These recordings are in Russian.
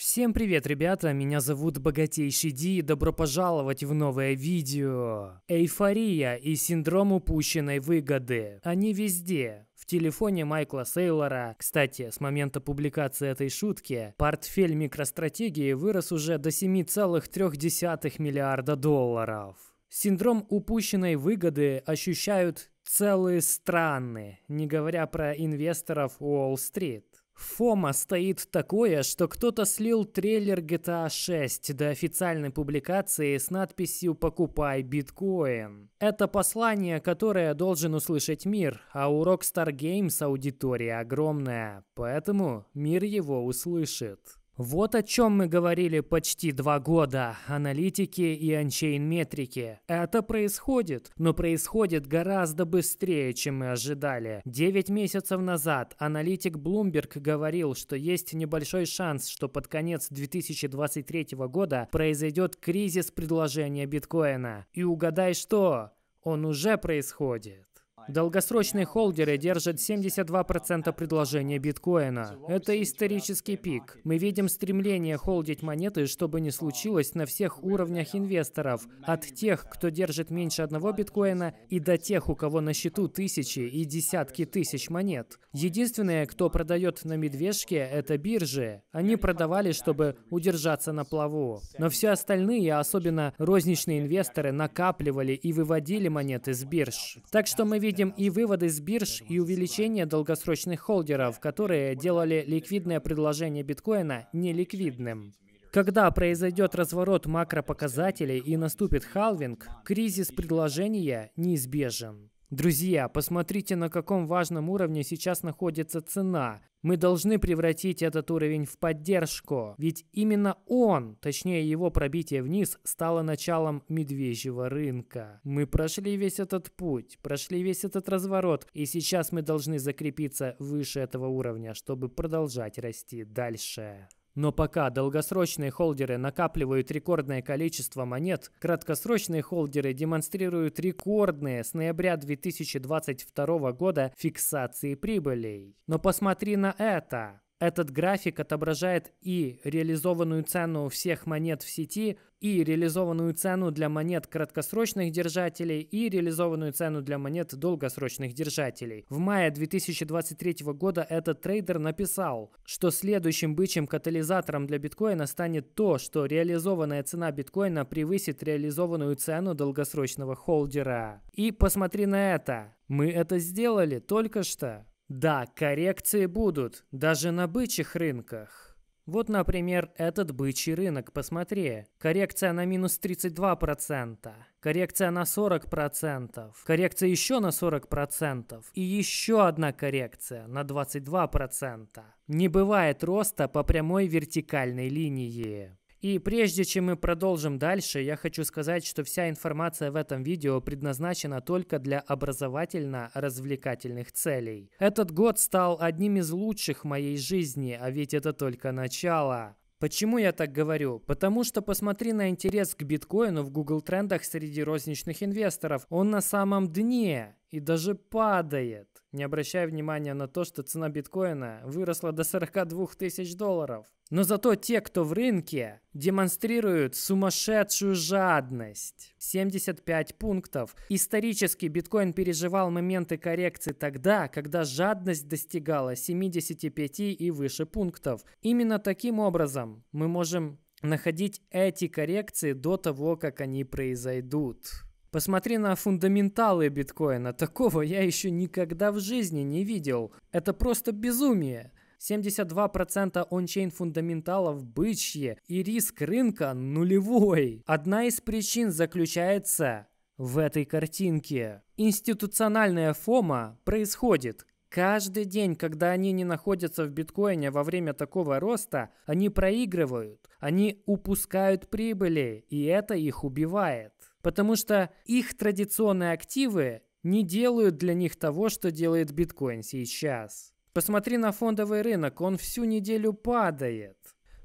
Всем привет, ребята, меня зовут Богатейший Ди, и добро пожаловать в новое видео. Эйфория и синдром упущенной выгоды. Они везде. В телефоне Майкла Сейлора, кстати, с момента публикации этой шутки, портфель микростратегии вырос уже до 7,3 миллиарда долларов. Синдром упущенной выгоды ощущают целые страны, не говоря про инвесторов Уолл-стрит. Фома стоит такое, что кто-то слил трейлер GTA 6 до официальной публикации с надписью «Покупай биткоин». Это послание, которое должен услышать мир, а у Rockstar Games аудитория огромная, поэтому мир его услышит. Вот о чем мы говорили почти два года, аналитики и анчейн-метрики. Это происходит, но происходит гораздо быстрее, чем мы ожидали. Девять месяцев назад аналитик Bloomberg говорил, что есть небольшой шанс, что под конец 2023 года произойдет кризис предложения биткоина. И угадай что? Он уже происходит. Долгосрочные холдеры держат 72% предложения биткоина. Это исторический пик. Мы видим стремление холдить монеты, чтобы не случилось на всех уровнях инвесторов, от тех, кто держит меньше одного биткоина, и до тех, у кого на счету тысячи и десятки тысяч монет. Единственное, кто продает на медвежке, это биржи. Они продавали, чтобы удержаться на плаву. Но все остальные, особенно розничные инвесторы, накапливали и выводили монеты с бирж. Так что мы видим видим и выводы с бирж, и увеличение долгосрочных холдеров, которые делали ликвидное предложение биткоина неликвидным. Когда произойдет разворот макропоказателей и наступит халвинг, кризис предложения неизбежен. Друзья, посмотрите, на каком важном уровне сейчас находится цена. Мы должны превратить этот уровень в поддержку, ведь именно он, точнее его пробитие вниз, стало началом медвежьего рынка. Мы прошли весь этот путь, прошли весь этот разворот, и сейчас мы должны закрепиться выше этого уровня, чтобы продолжать расти дальше. Но пока долгосрочные холдеры накапливают рекордное количество монет, краткосрочные холдеры демонстрируют рекордные с ноября 2022 года фиксации прибылей. Но посмотри на это. Этот график отображает и реализованную цену всех монет в сети, и реализованную цену для монет краткосрочных держателей, и реализованную цену для монет долгосрочных держателей. В мае 2023 года этот трейдер написал, что следующим бычьим катализатором для биткоина станет то, что реализованная цена биткоина превысит реализованную цену долгосрочного холдера. И посмотри на это. Мы это сделали только что. Да, коррекции будут, даже на бычьих рынках. Вот, например, этот бычий рынок, посмотри. Коррекция на минус 32%, коррекция на 40%, коррекция еще на 40% и еще одна коррекция на 22%. Не бывает роста по прямой вертикальной линии. И прежде чем мы продолжим дальше, я хочу сказать, что вся информация в этом видео предназначена только для образовательно-развлекательных целей. Этот год стал одним из лучших в моей жизни, а ведь это только начало. Почему я так говорю? Потому что посмотри на интерес к биткоину в Google Трендах среди розничных инвесторов. Он на самом дне и даже падает не обращая внимания на то, что цена биткоина выросла до 42 тысяч долларов. Но зато те, кто в рынке, демонстрируют сумасшедшую жадность. 75 пунктов. Исторически биткоин переживал моменты коррекции тогда, когда жадность достигала 75 и выше пунктов. Именно таким образом мы можем находить эти коррекции до того, как они произойдут. Посмотри на фундаменталы биткоина. Такого я еще никогда в жизни не видел. Это просто безумие. 72% ончейн фундаменталов бычье и риск рынка нулевой. Одна из причин заключается в этой картинке. Институциональная фома происходит, Каждый день, когда они не находятся в биткоине во время такого роста, они проигрывают, они упускают прибыли, и это их убивает. Потому что их традиционные активы не делают для них того, что делает биткоин сейчас. Посмотри на фондовый рынок, он всю неделю падает.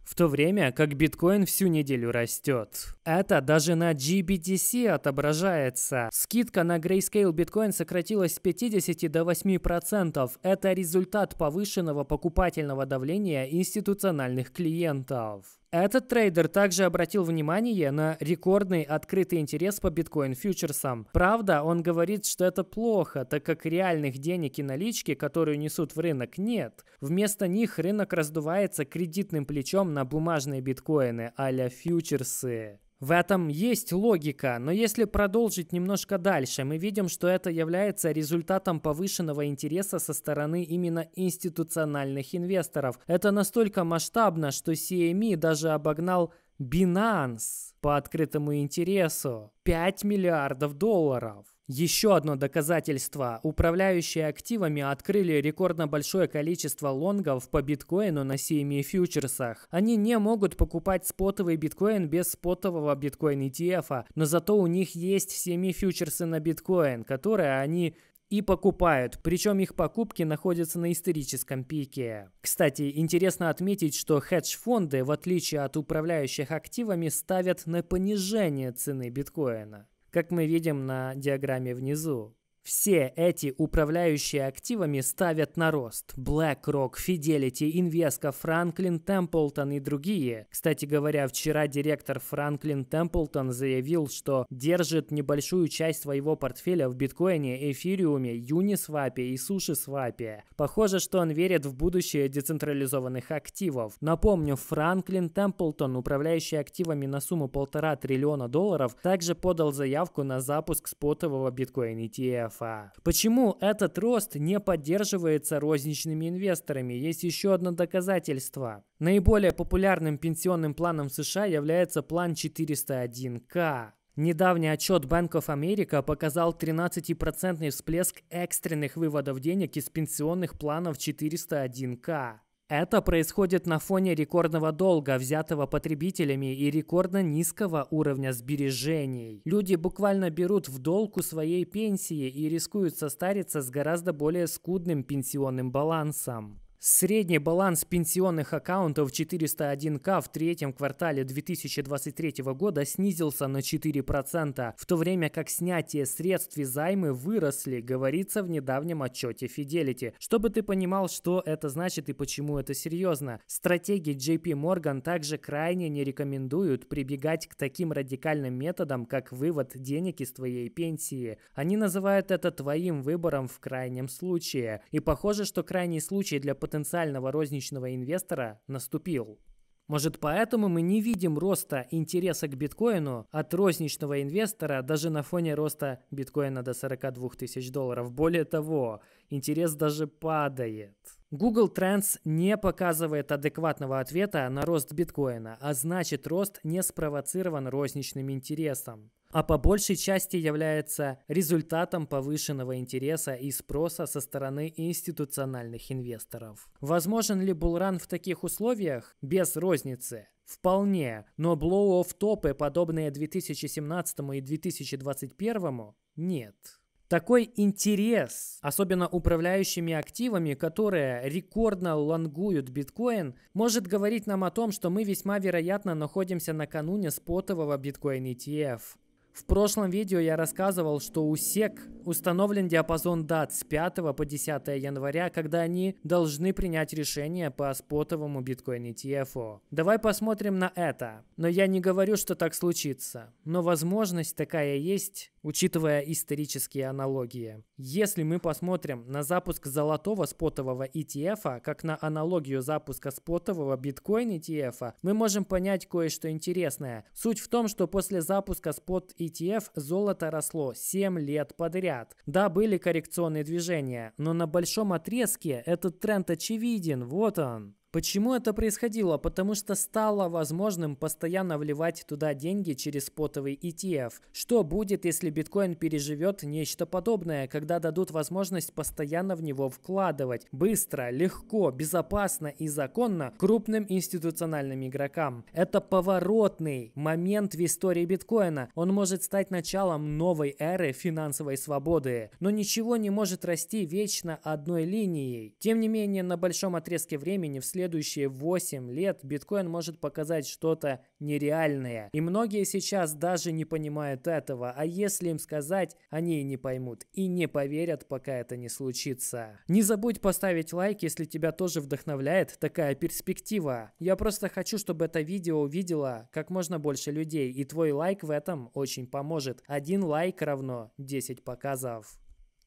В то время как биткоин всю неделю растет. Это даже на GBTC отображается. Скидка на Grayscale Bitcoin сократилась с 50 до 8%. Это результат повышенного покупательного давления институциональных клиентов. Этот трейдер также обратил внимание на рекордный открытый интерес по биткоин-фьючерсам. Правда, он говорит, что это плохо, так как реальных денег и налички, которые несут в рынок, нет. Вместо них рынок раздувается кредитным плечом на бумажные биткоины а фьючерсы. В этом есть логика, но если продолжить немножко дальше, мы видим, что это является результатом повышенного интереса со стороны именно институциональных инвесторов. Это настолько масштабно, что CME даже обогнал Binance по открытому интересу 5 миллиардов долларов. Еще одно доказательство. Управляющие активами открыли рекордно большое количество лонгов по биткоину на CME фьючерсах. Они не могут покупать спотовый биткоин без спотового биткоин ETF, но зато у них есть CME фьючерсы на биткоин, которые они и покупают, причем их покупки находятся на историческом пике. Кстати, интересно отметить, что хедж-фонды, в отличие от управляющих активами, ставят на понижение цены биткоина. Как мы видим на диаграмме внизу, все эти управляющие активами ставят на рост. BlackRock, Fidelity, Invesco, Franklin Templeton и другие. Кстати говоря, вчера директор Franklin Templeton заявил, что держит небольшую часть своего портфеля в биткоине, эфириуме, Uniswap и SushiSwap. Похоже, что он верит в будущее децентрализованных активов. Напомню, Franklin Templeton, управляющий активами на сумму полтора триллиона долларов, также подал заявку на запуск спотового биткоин ETF. Ростафа. Почему этот рост не поддерживается розничными инвесторами? Есть еще одно доказательство. Наиболее популярным пенсионным планом в США является план 401К. Недавний отчет Bank of America показал 13% всплеск экстренных выводов денег из пенсионных планов 401К. Это происходит на фоне рекордного долга, взятого потребителями и рекордно низкого уровня сбережений. Люди буквально берут в долг у своей пенсии и рискуют состариться с гораздо более скудным пенсионным балансом. Средний баланс пенсионных аккаунтов 401к в третьем квартале 2023 года снизился на 4%, в то время как снятие средств и займы выросли, говорится в недавнем отчете Fidelity. Чтобы ты понимал, что это значит и почему это серьезно. Стратеги JP Morgan также крайне не рекомендуют прибегать к таким радикальным методам, как вывод денег из твоей пенсии. Они называют это твоим выбором в крайнем случае. И похоже, что крайний случай для потенциального розничного инвестора наступил. Может поэтому мы не видим роста интереса к биткоину от розничного инвестора даже на фоне роста биткоина до 42 тысяч долларов. Более того, интерес даже падает. Google Trends не показывает адекватного ответа на рост биткоина, а значит рост не спровоцирован розничным интересом а по большей части является результатом повышенного интереса и спроса со стороны институциональных инвесторов. Возможен ли булран в таких условиях? Без розницы. Вполне, но блоу-офф топы, подобные 2017 и 2021, нет. Такой интерес, особенно управляющими активами, которые рекордно лонгуют биткоин, может говорить нам о том, что мы весьма вероятно находимся накануне спотового биткоин ETF, в прошлом видео я рассказывал, что у SEC установлен диапазон дат с 5 по 10 января, когда они должны принять решение по спотовому биткоин ETF. Давай посмотрим на это. Но я не говорю, что так случится. Но возможность такая есть, учитывая исторические аналогии. Если мы посмотрим на запуск золотого спотового ETF, как на аналогию запуска спотового биткоин ETF, мы можем понять кое-что интересное. Суть в том, что после запуска спот ETF ETF золото росло 7 лет подряд. Да, были коррекционные движения, но на большом отрезке этот тренд очевиден, вот он. Почему это происходило? Потому что стало возможным постоянно вливать туда деньги через спотовый ETF. Что будет, если биткоин переживет нечто подобное, когда дадут возможность постоянно в него вкладывать? Быстро, легко, безопасно и законно крупным институциональным игрокам. Это поворотный момент в истории биткоина. Он может стать началом новой эры финансовой свободы. Но ничего не может расти вечно одной линией. Тем не менее, на большом отрезке времени вслед следующие 8 лет биткоин может показать что-то нереальное. И многие сейчас даже не понимают этого, а если им сказать, они и не поймут и не поверят, пока это не случится. Не забудь поставить лайк, если тебя тоже вдохновляет такая перспектива. Я просто хочу, чтобы это видео увидело как можно больше людей, и твой лайк в этом очень поможет. Один лайк равно 10 показов.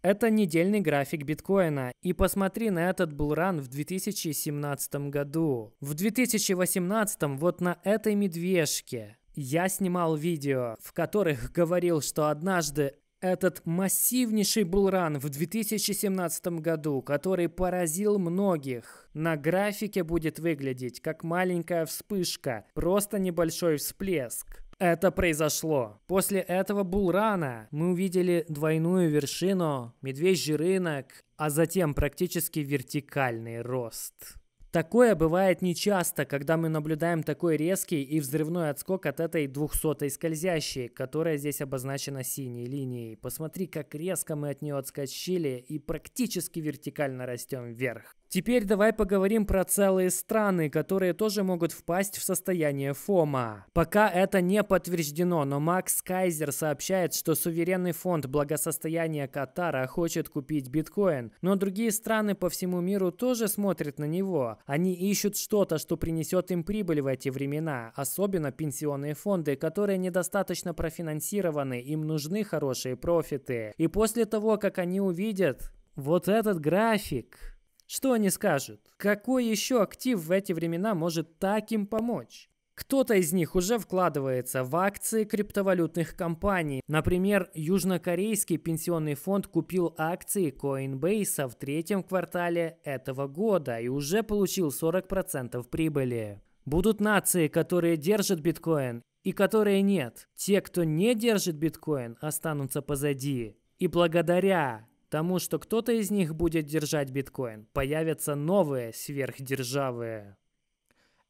Это недельный график биткоина. И посмотри на этот булран в 2017 году. В 2018 вот на этой медвежке я снимал видео, в которых говорил, что однажды этот массивнейший булран в 2017 году, который поразил многих, на графике будет выглядеть как маленькая вспышка, просто небольшой всплеск. Это произошло. После этого Булрана мы увидели двойную вершину, медвежий рынок, а затем практически вертикальный рост. Такое бывает нечасто, когда мы наблюдаем такой резкий и взрывной отскок от этой двухсотой скользящей, которая здесь обозначена синей линией. Посмотри, как резко мы от нее отскочили и практически вертикально растем вверх. Теперь давай поговорим про целые страны, которые тоже могут впасть в состояние ФОМа. Пока это не подтверждено, но Макс Кайзер сообщает, что суверенный фонд благосостояния Катара хочет купить биткоин, но другие страны по всему миру тоже смотрят на него. Они ищут что-то, что принесет им прибыль в эти времена, особенно пенсионные фонды, которые недостаточно профинансированы, им нужны хорошие профиты. И после того, как они увидят вот этот график, что они скажут? Какой еще актив в эти времена может так им помочь? Кто-то из них уже вкладывается в акции криптовалютных компаний. Например, южнокорейский пенсионный фонд купил акции Coinbase в третьем квартале этого года и уже получил 40% прибыли. Будут нации, которые держат биткоин и которые нет. Те, кто не держит биткоин, останутся позади. И благодаря тому, что кто-то из них будет держать биткоин, появятся новые сверхдержавы.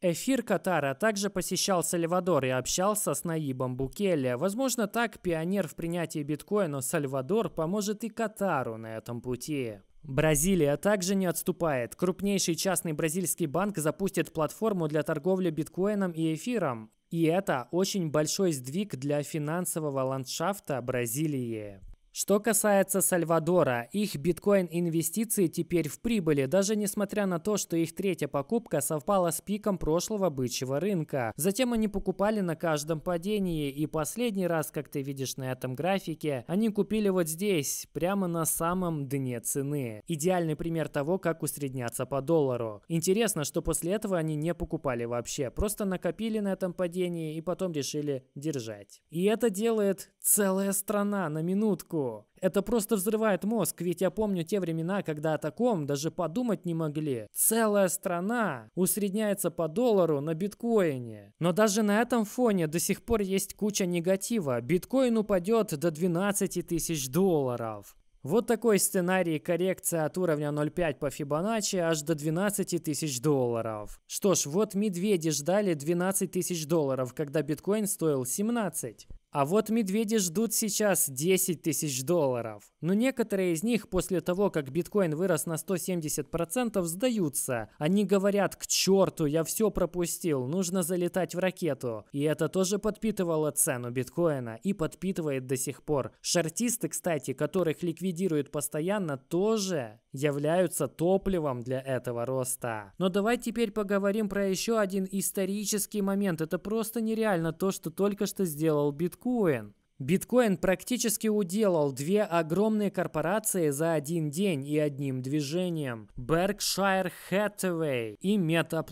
Эфир Катара также посещал Сальвадор и общался с Наибом Букелли. Возможно, так пионер в принятии биткоина Сальвадор поможет и Катару на этом пути. Бразилия также не отступает. Крупнейший частный бразильский банк запустит платформу для торговли биткоином и эфиром. И это очень большой сдвиг для финансового ландшафта Бразилии. Что касается Сальвадора, их биткоин-инвестиции теперь в прибыли, даже несмотря на то, что их третья покупка совпала с пиком прошлого бычьего рынка. Затем они покупали на каждом падении, и последний раз, как ты видишь на этом графике, они купили вот здесь, прямо на самом дне цены. Идеальный пример того, как усредняться по доллару. Интересно, что после этого они не покупали вообще, просто накопили на этом падении и потом решили держать. И это делает целая страна на минутку. Это просто взрывает мозг, ведь я помню те времена, когда о таком даже подумать не могли. Целая страна усредняется по доллару на биткоине. Но даже на этом фоне до сих пор есть куча негатива. Биткоин упадет до 12 тысяч долларов. Вот такой сценарий коррекция от уровня 0,5 по Фибоначчи аж до 12 тысяч долларов. Что ж, вот медведи ждали 12 тысяч долларов, когда биткоин стоил 17. А вот медведи ждут сейчас 10 тысяч долларов. Но некоторые из них после того, как биткоин вырос на 170%, сдаются. Они говорят, к черту, я все пропустил, нужно залетать в ракету. И это тоже подпитывало цену биткоина и подпитывает до сих пор. Шортисты, кстати, которых ликвидируют постоянно, тоже являются топливом для этого роста. Но давай теперь поговорим про еще один исторический момент. Это просто нереально то, что только что сделал биткоин биткоин. Биткоин практически уделал две огромные корпорации за один день и одним движением. Berkshire Hathaway и Meta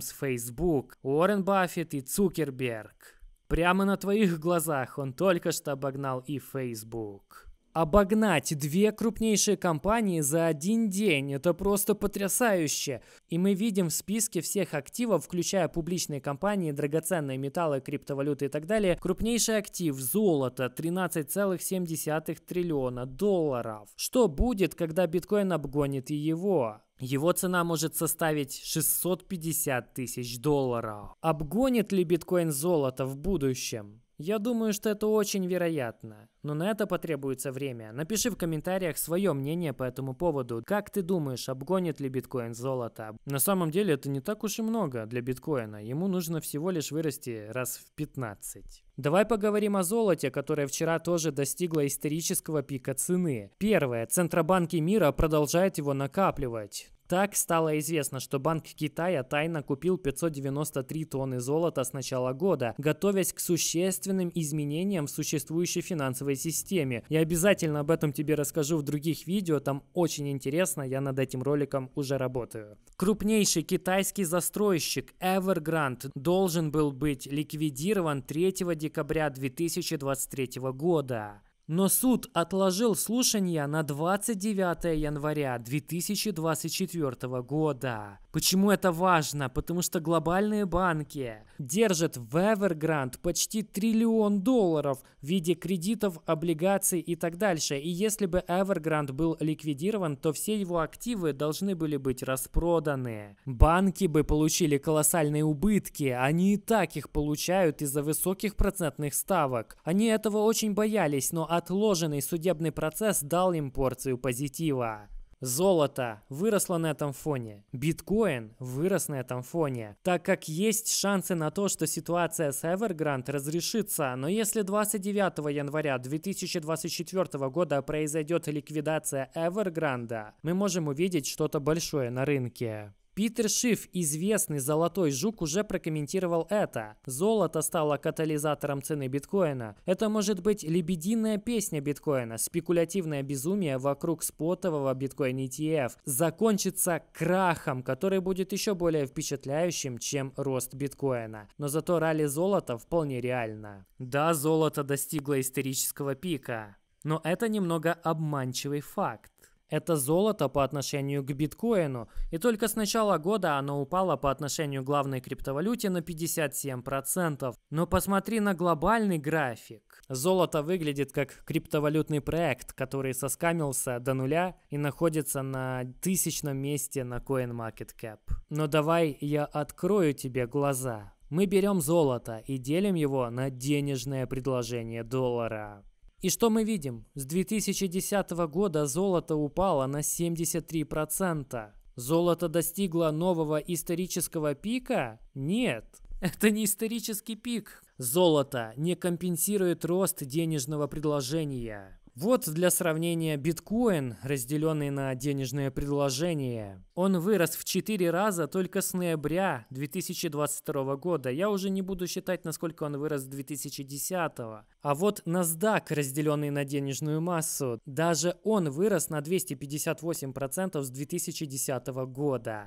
с Facebook, Уоррен Баффет и Цукерберг. Прямо на твоих глазах он только что обогнал и Facebook обогнать две крупнейшие компании за один день. Это просто потрясающе. И мы видим в списке всех активов, включая публичные компании, драгоценные металлы, криптовалюты и так далее, крупнейший актив – золото 13,7 триллиона долларов. Что будет, когда биткоин обгонит и его? Его цена может составить 650 тысяч долларов. Обгонит ли биткоин золото в будущем? Я думаю, что это очень вероятно, но на это потребуется время. Напиши в комментариях свое мнение по этому поводу. Как ты думаешь, обгонит ли биткоин золото? На самом деле это не так уж и много для биткоина. Ему нужно всего лишь вырасти раз в 15. Давай поговорим о золоте, которое вчера тоже достигло исторического пика цены. Первое. Центробанки мира продолжают его накапливать. Так стало известно, что Банк Китая тайно купил 593 тонны золота с начала года, готовясь к существенным изменениям в существующей финансовой системе. Я обязательно об этом тебе расскажу в других видео, там очень интересно, я над этим роликом уже работаю. Крупнейший китайский застройщик Evergrande должен был быть ликвидирован 3 декабря 2023 года. Но суд отложил слушания на 29 января 2024 года. Почему это важно? Потому что глобальные банки держат в Evergrande почти триллион долларов в виде кредитов, облигаций и так дальше. И если бы Evergrande был ликвидирован, то все его активы должны были быть распроданы. Банки бы получили колоссальные убытки. Они и так их получают из-за высоких процентных ставок. Они этого очень боялись, но отложенный судебный процесс дал им порцию позитива. Золото выросло на этом фоне, биткоин вырос на этом фоне, так как есть шансы на то, что ситуация с Evergrande разрешится, но если 29 января 2024 года произойдет ликвидация Evergrande, мы можем увидеть что-то большое на рынке. Питер Шиф, известный золотой жук, уже прокомментировал это. Золото стало катализатором цены биткоина. Это может быть лебединая песня биткоина, спекулятивное безумие вокруг спотового биткоин ETF. Закончится крахом, который будет еще более впечатляющим, чем рост биткоина. Но зато ралли золота вполне реально. Да, золото достигло исторического пика. Но это немного обманчивый факт. Это золото по отношению к биткоину, и только с начала года оно упало по отношению к главной криптовалюте на 57%. Но посмотри на глобальный график. Золото выглядит как криптовалютный проект, который соскамился до нуля и находится на тысячном месте на CoinMarketCap. Но давай я открою тебе глаза. Мы берем золото и делим его на денежное предложение доллара. И что мы видим? С 2010 года золото упало на 73%. Золото достигло нового исторического пика? Нет. Это не исторический пик. Золото не компенсирует рост денежного предложения. Вот для сравнения биткоин, разделенный на денежное предложение. Он вырос в 4 раза только с ноября 2022 года. Я уже не буду считать, насколько он вырос с 2010. А вот NASDAQ, разделенный на денежную массу, даже он вырос на 258% с 2010 года.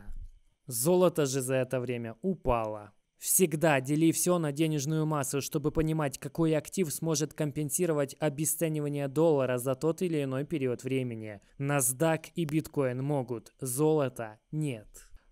Золото же за это время упало. Всегда дели все на денежную массу, чтобы понимать, какой актив сможет компенсировать обесценивание доллара за тот или иной период времени. NASDAQ и биткоин могут, золото нет.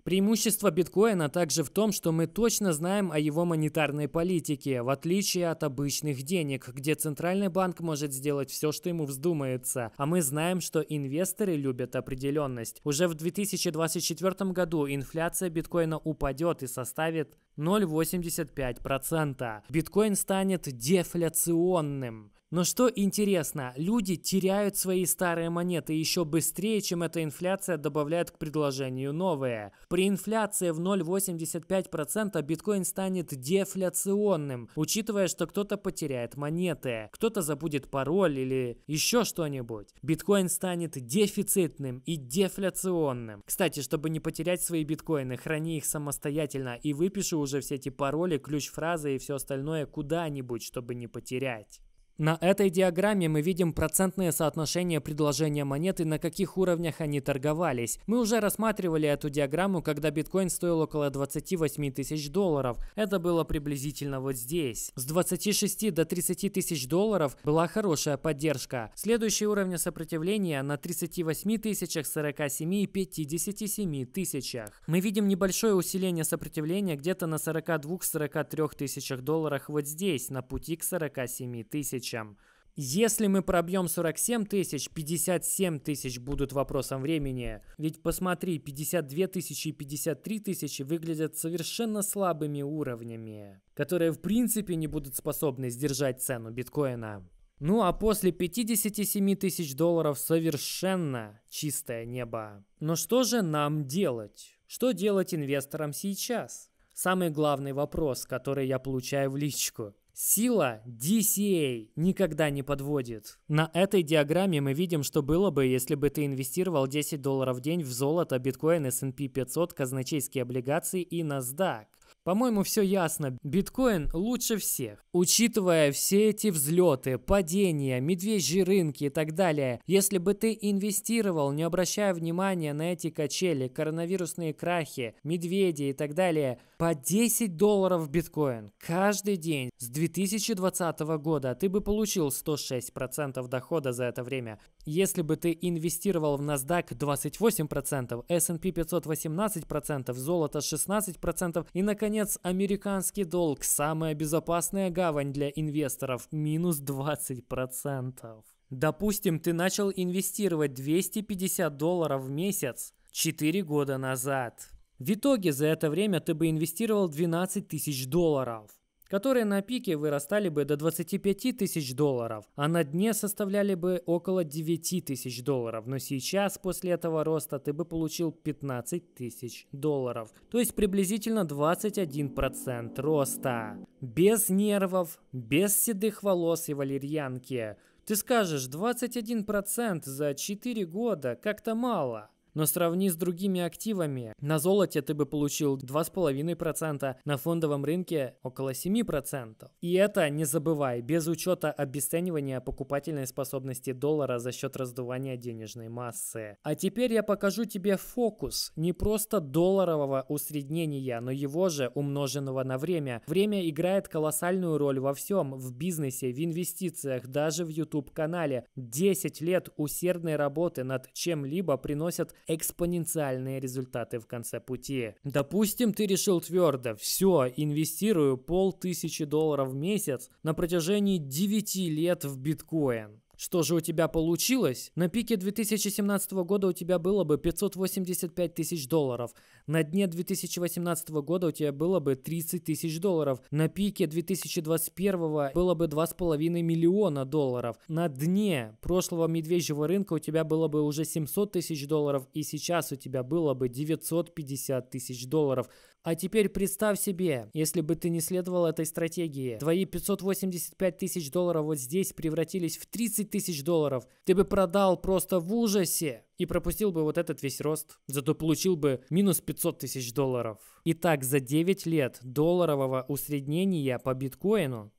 Преимущество биткоина также в том, что мы точно знаем о его монетарной политике, в отличие от обычных денег, где центральный банк может сделать все, что ему вздумается. А мы знаем, что инвесторы любят определенность. Уже в 2024 году инфляция биткоина упадет и составит 0,85%. Биткоин станет дефляционным. Но что интересно, люди теряют свои старые монеты еще быстрее, чем эта инфляция добавляет к предложению новые. При инфляции в 0,85% биткоин станет дефляционным, учитывая, что кто-то потеряет монеты, кто-то забудет пароль или еще что-нибудь. Биткоин станет дефицитным и дефляционным. Кстати, чтобы не потерять свои биткоины, храни их самостоятельно и выпиши уже все эти пароли, ключ фразы и все остальное куда-нибудь, чтобы не потерять. На этой диаграмме мы видим процентные соотношения предложения монеты, на каких уровнях они торговались. Мы уже рассматривали эту диаграмму, когда биткоин стоил около 28 тысяч долларов. Это было приблизительно вот здесь. С 26 до 30 тысяч долларов была хорошая поддержка. Следующий уровень сопротивления на 38 тысячах, 47 и 57 тысячах. Мы видим небольшое усиление сопротивления где-то на 42-43 тысячах долларах вот здесь, на пути к 47 тысячам тысячам. Если мы пробьем 47 тысяч, 57 тысяч будут вопросом времени. Ведь посмотри, 52 тысячи и 53 тысячи выглядят совершенно слабыми уровнями, которые в принципе не будут способны сдержать цену биткоина. Ну а после 57 тысяч долларов совершенно чистое небо. Но что же нам делать? Что делать инвесторам сейчас? Самый главный вопрос, который я получаю в личку. Сила DCA никогда не подводит. На этой диаграмме мы видим, что было бы, если бы ты инвестировал 10 долларов в день в золото, биткоин, S&P 500, казначейские облигации и NASDAQ. По-моему, все ясно. Биткоин лучше всех. Учитывая все эти взлеты, падения, медвежьи рынки и так далее, если бы ты инвестировал, не обращая внимания на эти качели, коронавирусные крахи, медведи и так далее, по 10 долларов биткоин каждый день с 2020 года, ты бы получил 106% дохода за это время. Если бы ты инвестировал в NASDAQ 28%, S&P 500 518%, золото 16% и, наконец, наконец, американский долг – самая безопасная гавань для инвесторов – минус 20%. Допустим, ты начал инвестировать 250 долларов в месяц 4 года назад. В итоге за это время ты бы инвестировал 12 тысяч долларов которые на пике вырастали бы до 25 тысяч долларов, а на дне составляли бы около 9 тысяч долларов. Но сейчас после этого роста ты бы получил 15 тысяч долларов. То есть приблизительно 21% роста. Без нервов, без седых волос и валерьянки. Ты скажешь, 21% за 4 года как-то мало. Но сравни с другими активами. На золоте ты бы получил 2,5%, на фондовом рынке около 7%. И это, не забывай, без учета обесценивания покупательной способности доллара за счет раздувания денежной массы. А теперь я покажу тебе фокус не просто долларового усреднения, но его же умноженного на время. Время играет колоссальную роль во всем, в бизнесе, в инвестициях, даже в YouTube-канале. 10 лет усердной работы над чем-либо приносят экспоненциальные результаты в конце пути. Допустим, ты решил твердо, все, инвестирую полтысячи долларов в месяц на протяжении 9 лет в биткоин. Что же у тебя получилось? На пике 2017 года у тебя было бы 585 тысяч долларов. На дне 2018 года у тебя было бы 30 тысяч долларов. На пике 2021 было бы 2,5 миллиона долларов. На дне прошлого медвежьего рынка у тебя было бы уже 700 тысяч долларов. И сейчас у тебя было бы 950 тысяч долларов. А теперь представь себе, если бы ты не следовал этой стратегии, твои 585 тысяч долларов вот здесь превратились в 30 тысяч долларов. Ты бы продал просто в ужасе и пропустил бы вот этот весь рост, зато получил бы минус 500 тысяч долларов. Итак, за 9 лет долларового усреднения по биткоину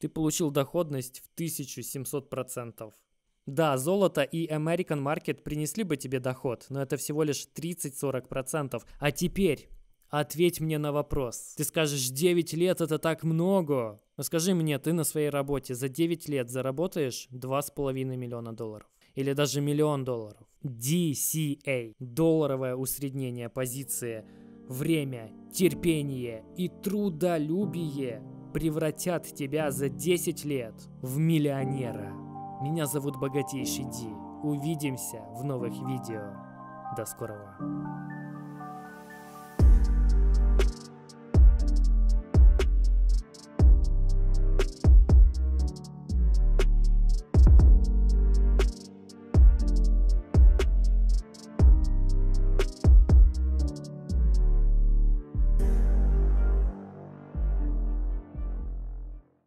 ты получил доходность в 1700%. Да, золото и American Market принесли бы тебе доход, но это всего лишь 30-40%. А теперь Ответь мне на вопрос. Ты скажешь, 9 лет это так много. Но скажи мне, ты на своей работе за 9 лет заработаешь 2,5 миллиона долларов? Или даже миллион долларов? DCA. Долларовое усреднение позиции. Время, терпение и трудолюбие превратят тебя за 10 лет в миллионера. Меня зовут Богатейший Ди. Увидимся в новых видео. До скорого.